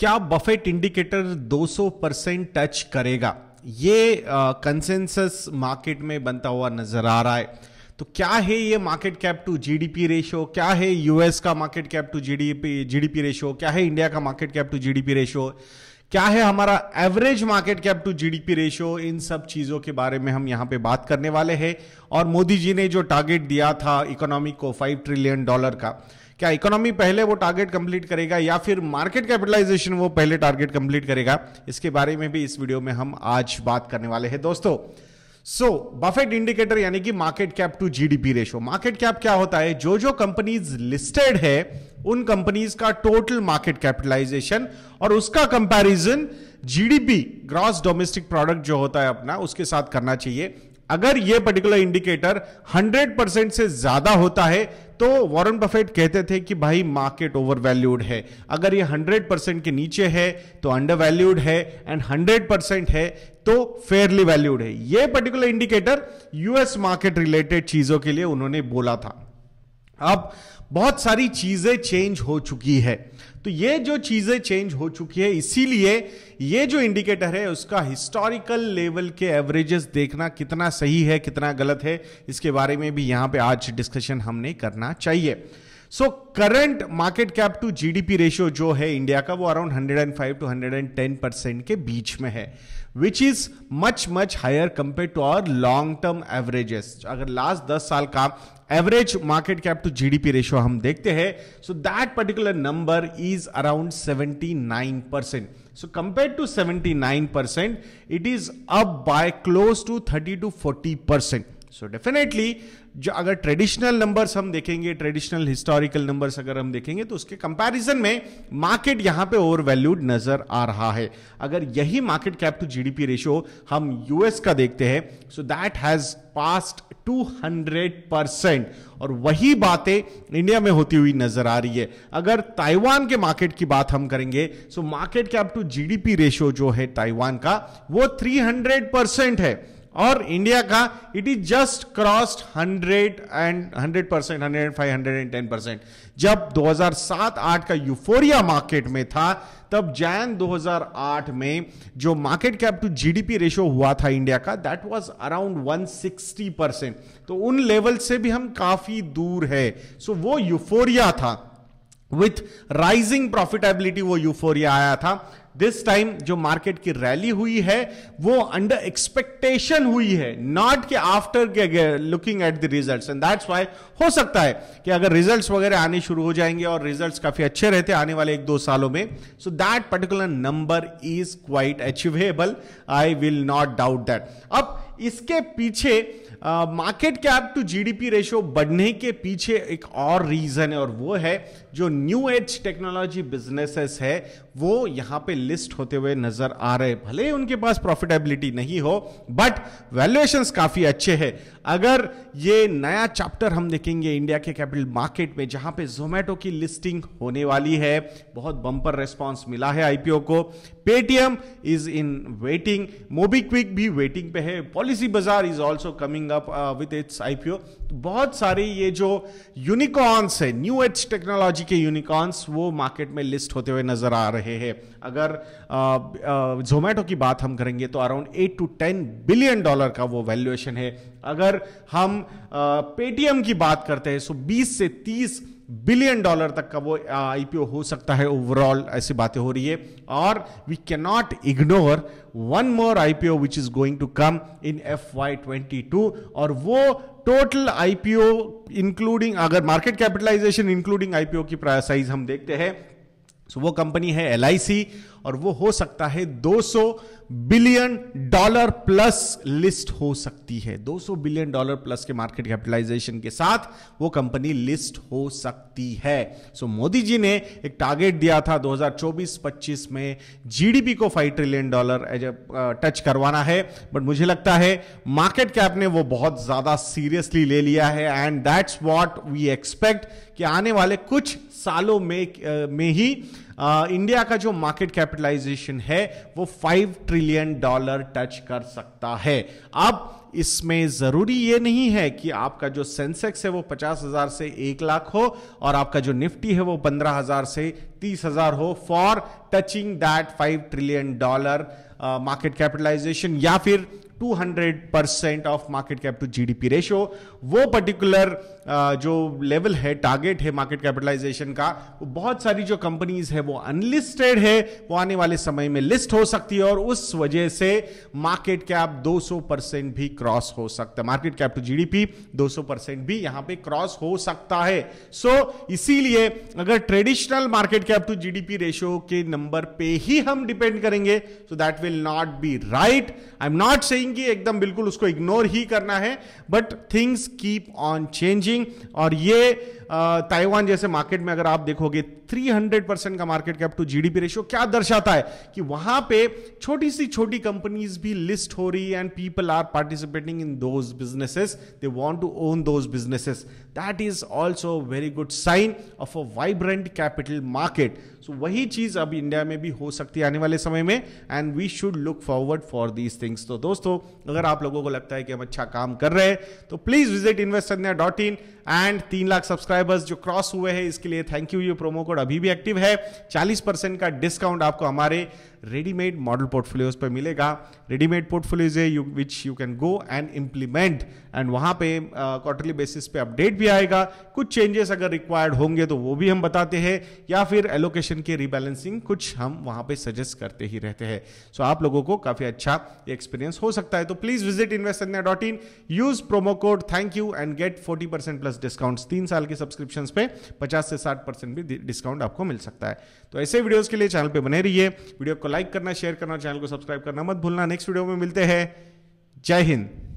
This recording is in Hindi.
क्या बफेट इंडिकेटर 200 परसेंट टच करेगा ये कंसेंसस मार्केट में बनता हुआ नजर आ रहा है तो क्या है ये market cap to GDP ratio क्या है यूएस का market cap to GDP GDP ratio क्या है इंडिया का market cap to GDP ratio क्या है हमारा average market cap to GDP ratio इन सब चीजों के बारे में हम यहां पे बात करने वाले हैं और मोदी जी ने जो टारगेट दिया था इकोनॉमी को फाइव ट्रिलियन डॉलर का क्या इकोनॉमी पहले वो टारगेट कंप्लीट करेगा या फिर मार्केट कैपिटलाइजेशन वो पहले टारगेट कंप्लीट करेगा इसके बारे में भी इस वीडियो में हम आज बात करने वाले हैं दोस्तों सो बफेट इंडिकेटर यानी कि market cap to GDP ratio market cap क्या होता है जो जो कंपनीज लिस्टेड है उन कंपनीज का टोटल मार्केट कैपिटलाइजेशन और उसका comparison GDP gross domestic product जो होता है अपना उसके साथ करना चाहिए अगर ये पर्टिकुलर इंडिकेटर 100 परसेंट से ज्यादा होता है तो वॉरेन बफेट कहते थे कि भाई मार्केट ओवर वैल्यूड है अगर ये 100 परसेंट के नीचे है तो अंडर वैल्यूड है एंड 100 परसेंट है तो फेयरली वैल्यूड है ये particular indicator US market related चीजों के लिए उन्होंने बोला था अब बहुत सारी चीजें चेंज हो चुकी है तो ये जो चीजें चेंज हो चुकी है इसीलिए ये जो इंडिकेटर है उसका हिस्टोरिकल लेवल के एवरेजेस देखना कितना सही है कितना गलत है इसके बारे में भी यहां पे आज डिस्कशन हमने करना चाहिए so current market cap to GDP ratio जो है इंडिया का वो अराउंड 105 टू 110 परसेंट के बीच में है which is much much higher compare to our long term averages अगर लास्ट दस साल का average market cap to GDP ratio हम देखते हैं so that particular number is around 79 percent so compare to 79 percent it is up by close to 30 to 40 percent so definitely जो अगर ट्रेडिशनल नंबर्स हम देखेंगे ट्रेडिशनल हिस्टोरिकल नंबर्स अगर हम देखेंगे तो उसके कंपैरिजन में मार्केट यहां पे ओवर वैल्यूड नजर आ रहा है अगर यही market cap to GDP ratio हम यूएस का देखते हैं so that has past 200 percent और वही बातें इंडिया में होती हुई नजर आ रही है अगर ताइवान के मार्केट की बात हम करेंगे so market cap to GDP ratio जो है ताइवान का वो 300 परसेंट है और इंडिया का it is just crossed hundred and hundred percent hundred five hundred and ten percent जब 2007-8 का यूफोरिया मार्केट में था तब जैन 2008 में जो market cap to GDP ratio हुआ था इंडिया का दैट वाज अराउंड 160 परसेंट तो उन लेवल से भी हम काफी दूर है सो so, वो यूफोरिया था विथ राइजिंग प्रॉफिटेबिलिटी वो यूफोरिया आया था दिस टाइम जो मार्केट की रैली हुई है वो अंडर एक्सपेक्टेशन हुई है नॉट के after looking at the result and that's why हो सकता है कि अगर रिजल्ट वगैरह आने शुरू हो जाएंगे और रिजल्ट काफी अच्छे रहते आने वाले एक दो सालों में so that particular number is quite achievable I will not doubt that अब इसके पीछे market cap to GDP ratio बढ़ने के पीछे एक और रीजन है और वो है जो न्यू एज टेक्नोलॉजी बिजनेसेस है वो यहां पे लिस्ट होते हुए नजर आ रहे भले ही उनके पास प्रॉफिटेबिलिटी नहीं हो बट वैल्यूएशन काफी अच्छे हैं अगर ये नया चैप्टर हम देखेंगे इंडिया के कैपिटल मार्केट में जहां पे जोमेटो की लिस्टिंग होने वाली है बहुत बम्पर रेस्पॉन्स मिला है आईपीओ को Paytm is in waiting MobiKwik भी वेटिंग पे है Policybazaar is also coming up with its IPO तो बहुत सारे ये जो यूनिकॉर्न्स है न्यू एज टेक्नोलॉजी के यूनिकॉर्न्स वो मार्केट में लिस्ट होते हुए नजर आ रहे हैं अगर अगर जोमेटो की बात हम करेंगे तो around eight to ten billion dollar का वो वैल्यूएशन है अगर हम पेटीएम की बात करते हैं सो तो बीस से तीस बिलियन डॉलर तक का वो आईपीओ हो सकता है ओवरऑल ऐसी बातें हो रही है और we can not ignore one more IPO which is going to come in F Y twenty two और वो टोटल आईपीओ इंक्लूडिंग अगर मार्केट कैपिटलाइजेशन इंक्लूडिंग आईपीओ की साइज हम देखते हैं सो तो so, वो कंपनी है एल और वो हो सकता है 200 बिलियन डॉलर प्लस लिस्ट हो सकती है 200 बिलियन डॉलर प्लस के मार्केट कैपिटलाइजेशन के साथ वो कंपनी लिस्ट हो सकती है सो so, मोदी जी ने एक टारगेट दिया था 2024-25 में जीडीपी को 5 ट्रिलियन डॉलर टच करवाना है बट मुझे लगता है मार्केट कैप ने वो बहुत ज्यादा सीरियसली ले लिया है and that's what we expect कि आने वाले कुछ सालों में में ही इंडिया का जो मार्केट कैपिटलाइजेशन है वो फाइव ट्रिलियन डॉलर टच कर सकता है अब इसमें जरूरी यह नहीं है कि आपका जो सेंसेक्स है वो पचास हजार से एक लाख हो और आपका जो निफ्टी है वो पंद्रह हजार से तीस हजार हो for touching that five trillion dollar market capitalisation या फिर 200 percent of market cap to GDP ratio वो पर्टिकुलर uh, जो लेवल है टारगेट है मार्केट कैपिटलाइजेशन का वो बहुत सारी जो कंपनीज है वो अनलिस्टेड है वो आने वाले समय में लिस्ट हो सकती है और उस वजह से मार्केट कैप 200 परसेंट भी क्रॉस हो सकता है market cap to GDP 200 percent भी यहां पे क्रॉस हो सकता है सो so, इसीलिए अगर traditional market cap to GDP ratio के नंबर पे ही हम डिपेंड करेंगे so that will not be right I am not saying की एकदम बिल्कुल उसको इग्नोर ही करना है but things keep on changing और ये ताइवान uh, जैसे मार्केट में अगर आप देखोगे 300 परसेंट का market cap to GDP ratio क्या दर्शाता है कि वहां पे छोटी सी छोटी कंपनीज भी लिस्ट हो रही है and people are participating in those businesses they want to own those businesses that is also very good sign of a vibrant capital market so वही चीज अब इंडिया में भी हो सकती है आने वाले समय में and we should look forward for these things तो दोस्तों अगर आप लोगों को लगता है कि हम अच्छा काम कर रहे हैं तो please visit invest dot in and तीन लाख सब्सक्राइबर्स जो क्रॉस हुए हैं इसके लिए थैंक यू ये प्रोमो कोड अभी भी एक्टिव है चालीस परसेंट का डिस्काउंट आपको हमारे रेडीमेड मॉडल पोर्टफोलियोज पर मिलेगा रेडीमेड पोर्टफोलियोज है which you can go and implement and वहां पे क्वार्टरली uh, बेसिस पे अपडेट भी आएगा कुछ चेंजेस अगर रिक्वायर्ड होंगे तो वो भी हम बताते हैं या फिर एलोकेशन के रिबैलेंसिंग कुछ हम वहां पे सजेस्ट करते ही रहते हैं सो so, आप लोगों को काफी अच्छा एक्सपीरियंस हो सकता है तो please visit invest use promo code thank you and get forty percent plus discount तीन साल की सब्सक्रिप्शन पे पचास से साठ परसेंट भी डिस्काउंट आपको मिल सकता है तो ऐसे वीडियो के लिए चैनल पर बने रहिए वीडियो को लाइक करना शेयर करना चैनल को सब्सक्राइब करना मत भूलना नेक्स्ट वीडियो में मिलते हैं जय हिंद